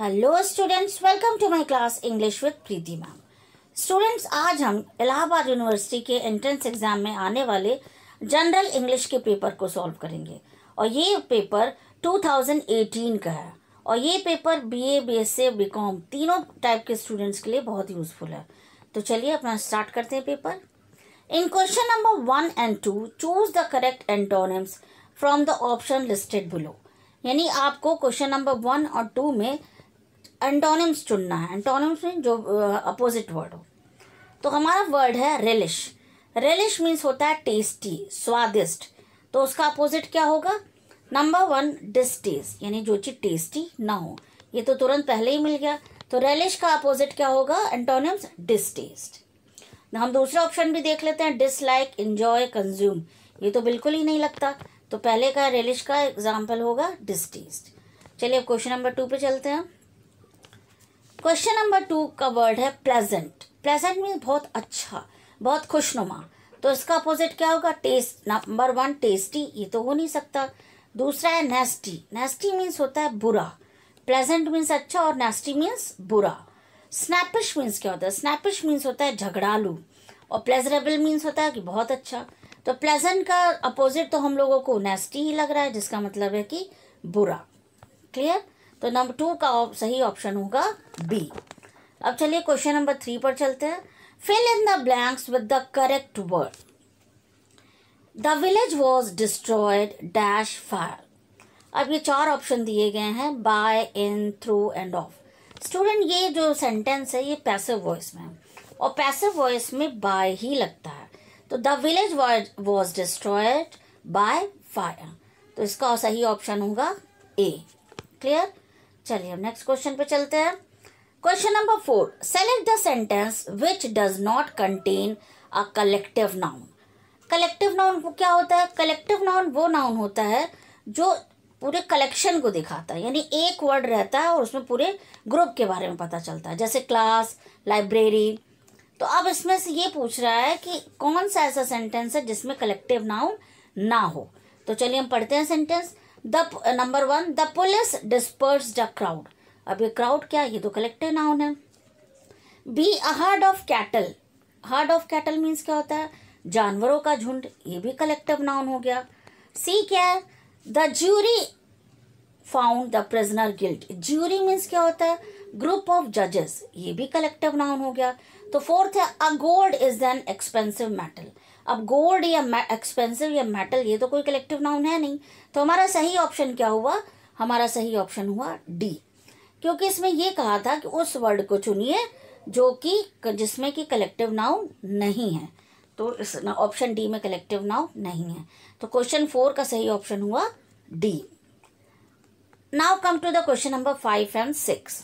Hello students welcome to my class English with Preeti ma'am students आज हम Allahabad university के entrance exam में आने वाले जनरल इंग्लिश के पेपर को सॉल्व करेंगे और ये पेपर 2018 का है और ये पेपर बीए बीएससी बीकॉम तीनों टाइप के स्टूडेंट्स के लिए बहुत यूज़फुल है तो चलिए अपना स्टार्ट करते हैं paper in question number one and two choose the correct antonyms from the option listed below यानी आपको क्वेश्चन नंबर वन और टू में एंटोनिम्स चुनना है एंटोनिम्स में जो अपोजिट वर्ड हो तो हमारा वर्ड है रेलिश रेलिश मीन्स होता है टेस्टी स्वादिष्ट तो उसका अपोजिट क्या होगा नंबर वन डिस्टेस्ट यानी जो चीज़ टेस्टी ना हो ये तो तुरंत पहले ही मिल गया तो रेलिश का अपोजिट क्या होगा एंटोनिम्स डिस्टेस्ट हम दूसरा ऑप्शन भी देख लेते हैं डिसलाइक इंजॉय कंज्यूम ये तो बिल्कुल ही नहीं लगता तो पहले का रेलिश का एग्जाम्पल होगा डिस्टेस्ट चलिए क्वेश्चन नंबर टू पे चलते हैं क्वेश्चन नंबर टू का वर्ड है प्लेजेंट प्लेजेंट मीन्स बहुत अच्छा बहुत खुशनुमा तो इसका अपोजिट क्या होगा टेस्ट नंबर वन टेस्टी ये तो हो नहीं सकता दूसरा है नेस्टी नेस्टी मीन्स होता है बुरा प्लेजेंट मीन्स अच्छा और नेस्टी मीन्स बुरा स्नैपिश मीन्स क्या होता है स्नैपिश मीन्स होता है झगड़ालू और प्लेजरेबल मीन्स होता है कि बहुत अच्छा तो प्लेजेंट का अपोजिट तो हम लोगों को नेस्टी ही लग रहा है जिसका मतलब है कि बुरा क्लियर तो नंबर टू का सही ऑप्शन होगा बी अब चलिए क्वेश्चन नंबर थ्री पर चलते हैं fill in the blanks with the correct word the village was destroyed dash fire अब ये चार ऑप्शन दिए गए हैं by in through and of student ये जो सेंटेंस है ये पैसिव वॉइस में है और पैसिव वॉइस में बाय ही लगता है तो the village was destroyed by fire तो इसका सही ऑप्शन होगा ए क्लियर चलिए अब नेक्स्ट क्वेश्चन पे चलते हैं question number four select the sentence which does not contain a collective noun collective noun क्या होता है कलेक्टिव नाउन वो नाउन होता है जो पूरे कलेक्शन को दिखाता है यानी एक वर्ड रहता है और उसमें पूरे ग्रुप के बारे में पता चलता है जैसे क्लास लाइब्रेरी तो अब इसमें से ये पूछ रहा है कि कौन सा ऐसा सेंटेंस है जिसमें कलेक्टिव नाउन ना हो तो चलिए हम पढ़ते हैं sentence the number one the police disperse the crowd अब ये क्राउड क्या ये तो कलेक्टिव नाउन है B a herd of cattle herd of cattle means क्या होता है जानवरों का झुंड ये भी कलेक्टिव नाउन हो गया सी क्या है the jury found the prisoner guilt jury means क्या होता है ग्रुप ऑफ जजेस ये भी कलेक्टिव नाउन हो गया तो फोर्थ है a gold is an expensive metal अब गोल्ड या एक्सपेंसिव या मेटल ये तो कोई कलेक्टिव नाउन है नहीं तो हमारा सही ऑप्शन क्या हुआ हमारा सही ऑप्शन हुआ डी क्योंकि इसमें ये कहा था कि उस वर्ड को चुनिए जो कि जिसमें कि कलेक्टिव नाउन नहीं है तो इस ऑप्शन डी में कलेक्टिव नाउन नहीं है तो क्वेश्चन फोर का सही ऑप्शन हुआ D now come to the question number five and six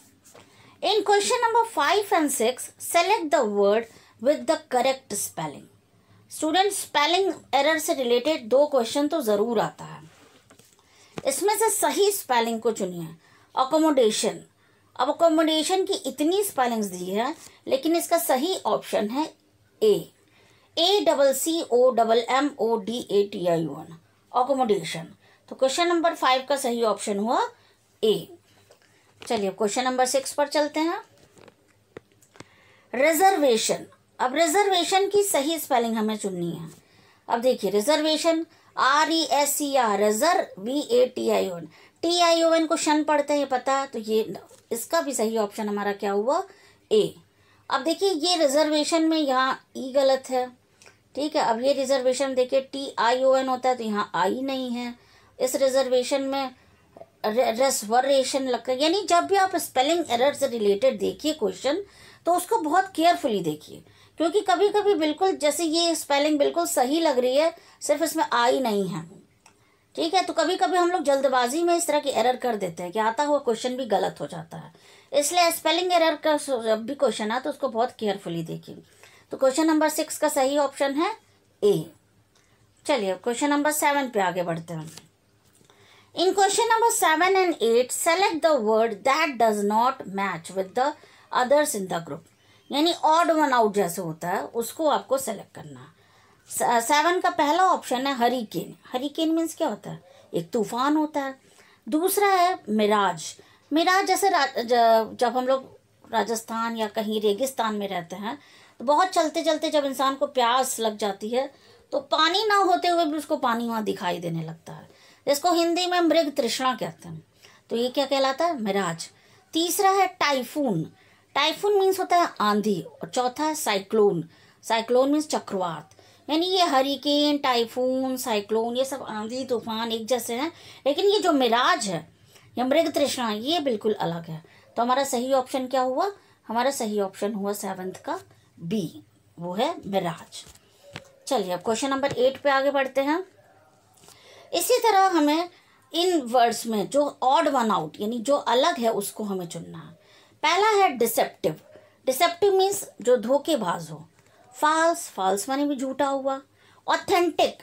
in question number five and six select the word with the correct spelling student spelling error से related दो question तो ज़रूर आता है इसमें से सही स्पेलिंग को चुनिए अकोमोडेशन अब अकोमोडेशन की इतनी स्पेलिंग्स दी है लेकिन इसका सही ऑप्शन है A A double C O double M O D A T I one accommodation तो क्वेश्चन नंबर फाइव का सही ऑप्शन हुआ ए चलिए क्वेश्चन नंबर सिक्स पर चलते हैं रिजर्वेशन अब रिजर्वेशन की सही स्पेलिंग हमें चुननी है अब देखिए reservation R E S C R reserve V A T I O N T I O N को शन पढ़ते हैं पता तो ये इसका भी सही ऑप्शन हमारा क्या हुआ ए अब देखिए ये रिजर्वेशन में यहाँ ई e गलत है ठीक है अब ये रिजर्वेशन देखिए टी आई ओ एन होता है तो यहाँ आई नहीं है इस रिजर्वेशन में रेसवरेशन लग कर यानी जब भी आप स्पेलिंग एरर से रिलेटेड देखिए क्वेश्चन तो उसको बहुत केयरफुली देखिए क्योंकि कभी कभी बिल्कुल जैसे ये स्पेलिंग बिल्कुल सही लग रही है सिर्फ इसमें आई नहीं है ठीक है तो कभी कभी हम लोग जल्दबाजी में इस तरह की एरर कर देते हैं कि आता हुआ क्वेश्चन भी गलत हो जाता है इसलिए स्पेलिंग एरर का जब भी क्वेश्चन आए तो उसको बहुत केयरफुली देखिए तो क्वेश्चन नंबर सिक्स का सही ऑप्शन है ए चलिए क्वेश्चन नंबर सेवन पे आगे बढ़ते हैं in question number seven and eight select the word that does not match with the others in the group यानी ऑड वन आउट जैसे होता है उसको आपको सेलेक्ट करना सेवन का पहला ऑप्शन है हरिकेन हरिकेन मीन्स क्या होता है एक तूफान होता है दूसरा है मिराज मिराज जैसे जब हम लोग राजस्थान या कहीं रेगिस्तान में रहते हैं तो बहुत चलते चलते जब इंसान को प्यास लग जाती है तो पानी ना होते हुए भी उसको पानी वहाँ दिखाई देने लगता है जिसको हिंदी में मृग तृष्णा कहते हैं तो ये क्या कहलाता है मिराज तीसरा है टाइफून टाइफून मीन्स होता है आंधी और चौथा साइक्लोन साइक्लोन मीन्स चक्रवात यानी ये हरिकेन टाइफून साइक्लोन ये सब आंधी तूफान एक जैसे हैं लेकिन ये जो मिराज है या मृग तृष्णा ये बिल्कुल अलग है तो हमारा सही ऑप्शन क्या हुआ हमारा सही ऑप्शन हुआ सेवन्थ का बी वो है मिराज चलिए अब क्वेश्चन नंबर एट पे आगे बढ़ते हैं इसी तरह हमें इन वर्ड्स में जो ऑड वन आउट यानी जो अलग है उसको हमें चुनना है पहला है डिसेप्टिव डिसेप्टिव मीन्स जो धोखेबाज हो फाल्स फाल्स माने भी झूठा हुआ ऑथेंटिक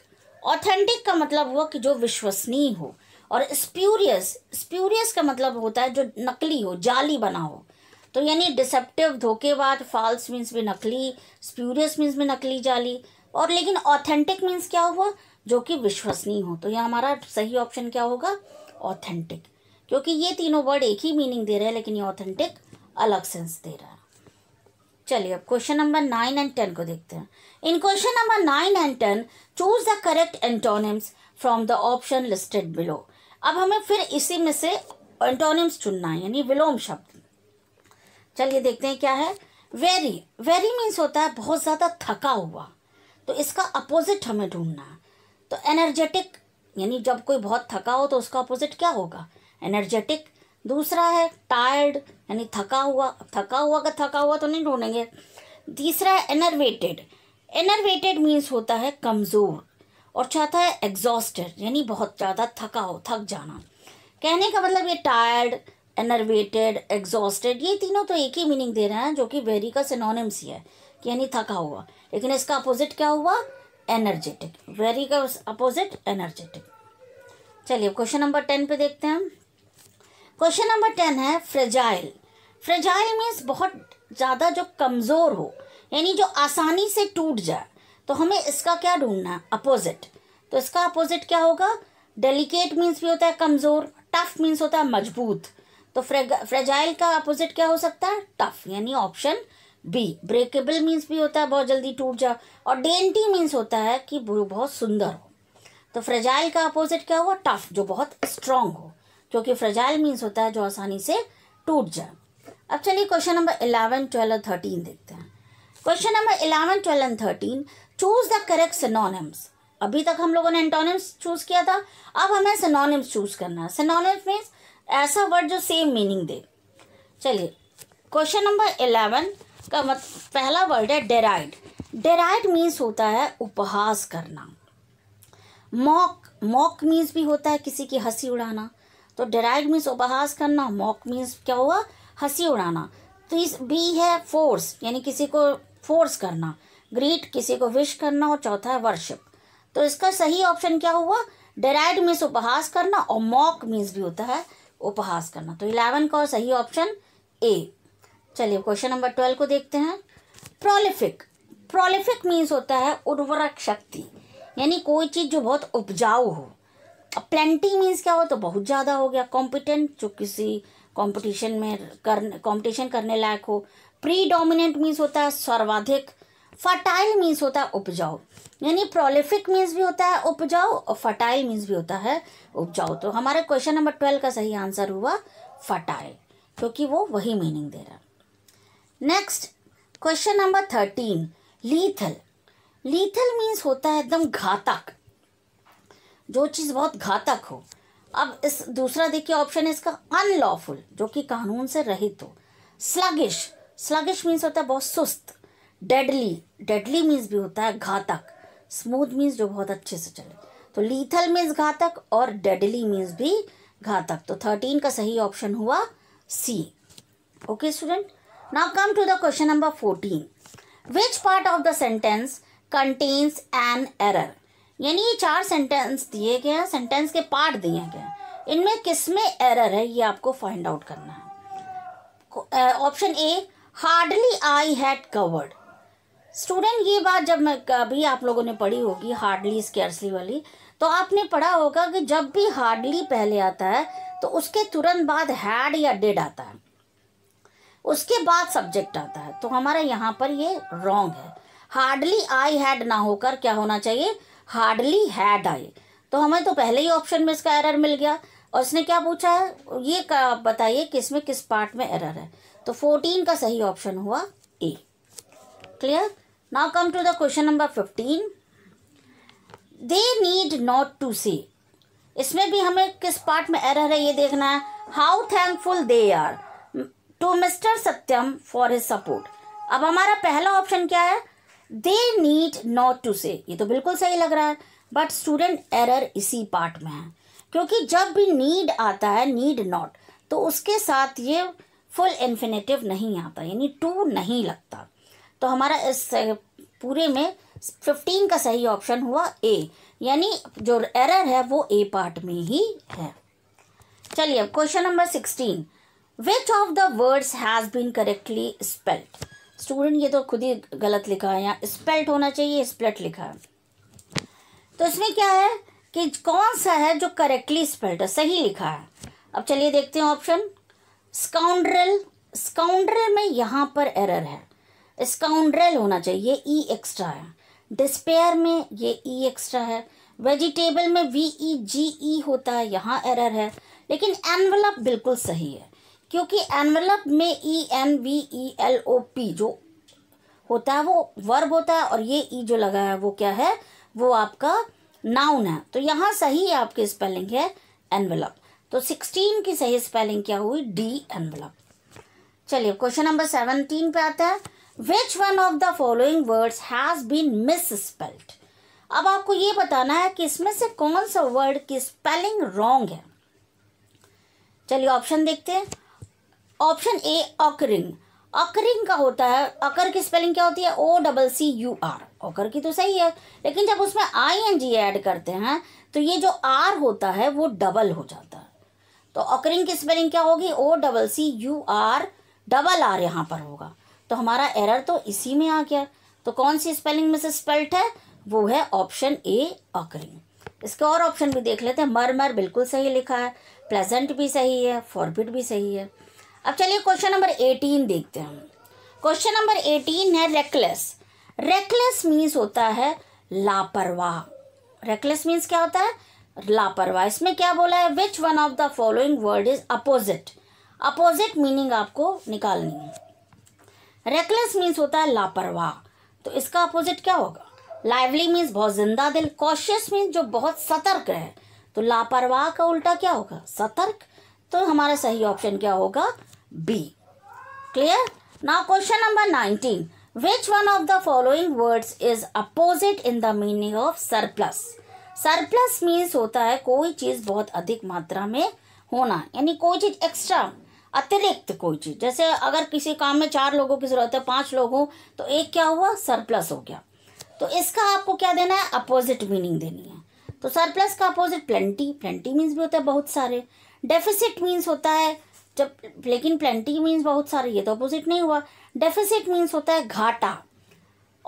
ऑथेंटिक का मतलब हुआ कि जो विश्वसनीय हो और स्प्यूरियस स्प्यूरियस का मतलब होता है जो नकली हो जाली बना हो तो यानी डिसेप्टिव धोखेबाज फाल्स मीन्स भी नकली स्प्यूरियस मीन्स भी नकली जाली और लेकिन ऑथेंटिक मीन्स क्या हुआ जो कि विश्वसनीय हो तो यह हमारा सही ऑप्शन क्या होगा ऑथेंटिक क्योंकि ये तीनों वर्ड एक ही मीनिंग दे रहे हैं लेकिन ये ऑथेंटिक अलग सेंस दे रहा है चलिए अब question number nine and ten को देखते हैं in question number nine and ten choose the correct antonyms from the option listed below अब हमें फिर इसी में से एंटोनिम्स चुनना है यानी विलोम शब्द चलिए देखते हैं क्या है वेरी वेरी मीन्स होता है बहुत ज़्यादा थका हुआ तो इसका अपोजिट हमें ढूंढना है तो एनर्जेटिक यानी जब कोई बहुत थका हो तो उसका अपोजिट क्या होगा एनर्जेटिक दूसरा है टायर्ड यानी थका हुआ थका हुआ का थका हुआ तो नहीं ढूंढेंगे तीसरा है एनर्वेटेड एनर्वेटेड मीन्स होता है कमज़ोर और चौथा है एग्जॉस्टेड यानी बहुत ज़्यादा थका हो थक जाना कहने का मतलब ये टायर्ड एनर्वेटेड एग्जॉस्टेड ये तीनों तो एक ही मीनिंग दे रहे हैं जो कि वेरी का सिनोनिम्स ही है कि यानी थका हुआ लेकिन इसका अपोजिट क्या हुआ एनर्जेटिक वेरी का अपोजिट एनर्जेटिक चलिए क्वेश्चन नंबर टेन पे देखते हैं क्वेश्चन नंबर टेन है फ्रेजाइल फ्रेजाइल मीन्स बहुत ज़्यादा जो कमज़ोर हो यानी जो आसानी से टूट जाए तो हमें इसका क्या ढूंढना है अपोजिट तो इसका अपोजिट क्या होगा डेलिकेट मीन्स भी होता है कमज़ोर टफ मीन्स होता है मजबूत तो फ्रेजाइल का अपोजिट क्या हो सकता है टफ यानी ऑप्शन बी ब्रेकेबल मीन्स भी होता है बहुत जल्दी टूट जा और डेंटी मीन्स होता है कि बहुत सुंदर हो तो फ्रेजाइल का अपोजिट क्या हुआ टफ जो बहुत स्ट्रांग हो क्योंकि फ्रजाइल मीन्स होता है जो आसानी से टूट जाए अब चलिए question number eleven twelve thirteen देखते हैं question number eleven twelve and thirteen choose the correct synonyms अभी तक हम लोगों ने एंटोनिम्स चूज किया था अब हमें सिनोनिम्स चूज करना है सिनोनिम्स मीन्स ऐसा वर्ड जो सेम मीनिंग दे चलिए क्वेश्चन नंबर इलेवन का मत पहला वर्ड है डेराइड डेराइड मीन्स होता है उपहास करना मॉक मॉक मीन्स भी होता है किसी की हंसी उड़ाना तो डेराइड मीन्स उपहास करना मॉक मीन्स क्या हुआ हंसी उड़ाना तो इस बी है फोर्स यानी किसी को फोर्स करना ग्रीट किसी को विश करना और चौथा है वर्शिप तो इसका सही ऑप्शन क्या हुआ डेराइड मीन्स उपहास करना और मॉक मीन्स भी होता है उपहास करना तो इलेवन का सही ऑप्शन ए चलिए क्वेश्चन नंबर ट्वेल्व को देखते हैं प्रोलिफिक प्रोलिफिक मीन्स होता है उर्वरक शक्ति यानी कोई चीज़ जो बहुत उपजाऊ हो प्लेंटी मीन्स क्या हो तो बहुत ज़्यादा हो गया कॉम्पिटेंट जो किसी कंपटीशन में कर कॉम्पिटिशन करने लायक हो प्री डोमिनेंट मीन्स होता है सर्वाधिक फर्टाइल मीन्स होता है उपजाऊ यानी प्रोलिफिक मीन्स भी होता है उपजाऊ और फर्टाइल मीन्स भी होता है उपजाऊ तो हमारे क्वेश्चन नंबर ट्वेल्व का सही आंसर हुआ फर्टाइल क्योंकि वो वही मीनिंग दे रहा next question number thirteen lethal lethal means होता है एकदम घातक जो चीज़ बहुत घातक हो अब इस दूसरा देखिए ऑप्शन है इसका अनलॉफुल जो कि कानून से रहित हो स्लगिश स्लगिश मीन्स होता है बहुत सुस्त डेडली डेडली मीन्स भी होता है घातक स्मूथ मीन्स जो बहुत अच्छे से चले तो लीथल मीन्स घातक और डेडली मीन्स भी घातक तो थर्टीन का सही ऑप्शन हुआ C okay student now come to the question number fourteen which part of the sentence contains an error यानी ये चार सेंटेंस दिए गए हैं सेंटेंस के पार्ट दिए गए हैं इनमें किस में एरर है ये आपको फाइंड आउट करना है option A hardly I had covered student ये बात जब मैं कभी आप लोगों ने पढ़ी होगी हार्डली स्केयर्सली वाली तो आपने पढ़ा होगा कि जब भी हार्डली पहले आता है तो उसके तुरंत बाद हैड या डेड आता है उसके बाद सब्जेक्ट आता है तो हमारा यहाँ पर ये रॉन्ग है हार्डली आई हैड ना होकर क्या होना चाहिए हार्डली हैड आई तो हमें तो पहले ही ऑप्शन में इसका एरर मिल गया और इसने क्या पूछा है ये बताइए किस में किस पार्ट में एरर है तो फोर्टीन का सही ऑप्शन हुआ A clear now come to the question number fifteen they need not to see इसमें भी हमें किस पार्ट में एरर है ये देखना है how thankful they are to mister Satyam for his support अब हमारा पहला ऑप्शन क्या है दे नीड नॉट टू से ये तो बिल्कुल सही लग रहा है बट स्टूडेंट एरर इसी पार्ट में है क्योंकि जब भी नीड आता है नीड नॉट तो उसके साथ ये फुल इन्फिनेटिव नहीं आता यानी टू नहीं लगता तो हमारा इस पूरे में फिफ्टीन का सही ऑप्शन हुआ ए यानी जो एरर है वो ए पार्ट में ही है चलिए question number sixteen which of the words has been correctly spelled student ये तो खुद ही गलत लिखा है यहाँ स्पेल्ट होना चाहिए स्प्लेट लिखा है तो इसमें क्या है कि कौन सा है जो करेक्टली स्पेल्ट है सही लिखा है अब चलिए देखते हैं ऑप्शन स्काउंड्रेल स्काउंड्रेल में यहाँ पर एरर है स्काउंड्रेल होना चाहिए ई एक्स्ट्रा e है डिस्पेयर में ये ई e एक्स्ट्रा है वेजिटेबल में वी ई जी ई होता है यहाँ एरर है लेकिन एनवलप बिल्कुल सही है क्योंकि एनवलप में E N V E L O P जो होता है वो वर्ब होता है और ये ई e जो लगा है वो क्या है वो आपका नाउन है तो यहाँ सही आपकी स्पेलिंग है एनवलप तो सिक्सटीन की सही स्पेलिंग क्या हुई डी एनवलप चलिए क्वेश्चन नंबर सेवनटीन पे आता है which one of the following words has been misspelled अब आपको ये बताना है कि इसमें से कौन सा वर्ड की स्पेलिंग रॉन्ग है चलिए ऑप्शन देखते हैं ऑप्शन ए अकरिंग अकरिंग का होता है अकर की स्पेलिंग क्या होती है O double C U R occur की तो सही है लेकिन जब उसमें आई एन जी ऐड करते हैं तो ये जो आर होता है वो डबल हो जाता है तो अकरिंग की स्पेलिंग क्या होगी O double C U R double R यहाँ पर होगा तो हमारा एरर तो इसी में आ गया तो कौन सी स्पेलिंग में से स्पेल्ट है वो है ऑप्शन ए अकरिंग इसके और ऑप्शन भी देख लेते हैं मर मर बिल्कुल सही लिखा है प्लेजेंट भी सही है फॉरबिट भी सही है अब चलिए क्वेश्चन नंबर एटीन देखते हैं क्वेश्चन नंबर एटीन है रेकलेस रेकलेस मीन्स होता है लापरवाह रेकलेस मीन्स क्या होता है लापरवाह इसमें क्या बोला है which one of the following word is opposite opposite meaning आपको निकालनी है रेकलेस मीन्स होता है लापरवाह तो इसका अपोजिट क्या होगा लाइवली मीन्स बहुत जिंदा दिल कॉशियस मीन्स जो बहुत सतर्क है तो लापरवाह का उल्टा क्या होगा सतर्क तो हमारा सही ऑप्शन क्या होगा B. Clear? Now question number 19. Which one of the following words is opposite in the meaning of surplus? Surplus means होता है कोई चीज़ बहुत अधिक मात्रा में होना यानी कोई चीज़ एक्स्ट्रा अतिरिक्त कोई चीज़ जैसे अगर किसी काम में चार लोगों की ज़रूरत है पांच लोग हों तो एक क्या हुआ सरप्लस हो गया तो इसका आपको क्या देना है अपोजिट मीनिंग देनी है तो सरप्लस का अपोजिट प्लेंटी प्लेंटी मीन्स भी होता है बहुत सारे डेफिसिट मीन्स होता है जब लेकिन प्लेंटी मीन्स बहुत सारी है तो अपोजिट नहीं हुआ डेफिसिट मीन्स होता है घाटा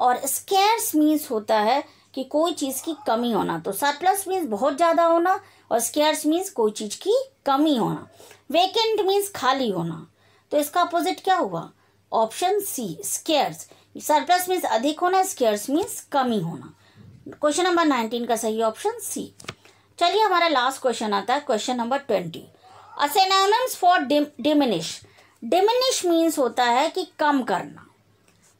और स्केर्स मीन्स होता है कि कोई चीज़ की कमी होना तो सरप्लस मीन्स बहुत ज़्यादा होना और स्केयर्स मीन्स कोई चीज़ की कमी होना वेकेंट मीन्स खाली होना तो इसका अपोजिट क्या हुआ option C scarce surplus means अधिक होना स्केयर्स मीन्स कमी होना क्वेश्चन नंबर नाइनटीन का सही ऑप्शन सी चलिए हमारा लास्ट क्वेश्चन आता है क्वेश्चन नंबर ट्वेंटी और फॉर डिमिनिश डिमिनिश मीन्स होता है कि कम करना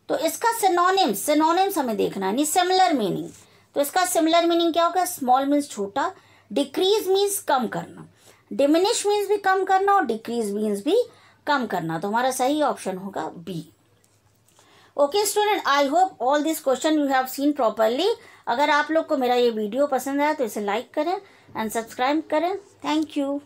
तो इसका सिनोनिम्स सिनोनिम्स हमें देखना है सिमिलर मीनिंग तो इसका सिमिलर मीनिंग क्या होगा स्मॉल मीन्स छोटा डिक्रीज मीन्स कम करना डिमिनिश मीन्स भी कम करना और डिक्रीज मीन्स भी कम करना तो हमारा सही ऑप्शन होगा B okay student I hope all this question you have seen properly अगर आप लोग को मेरा ये वीडियो पसंद आया तो इसे लाइक करें एंड सब्सक्राइब करें थैंक यू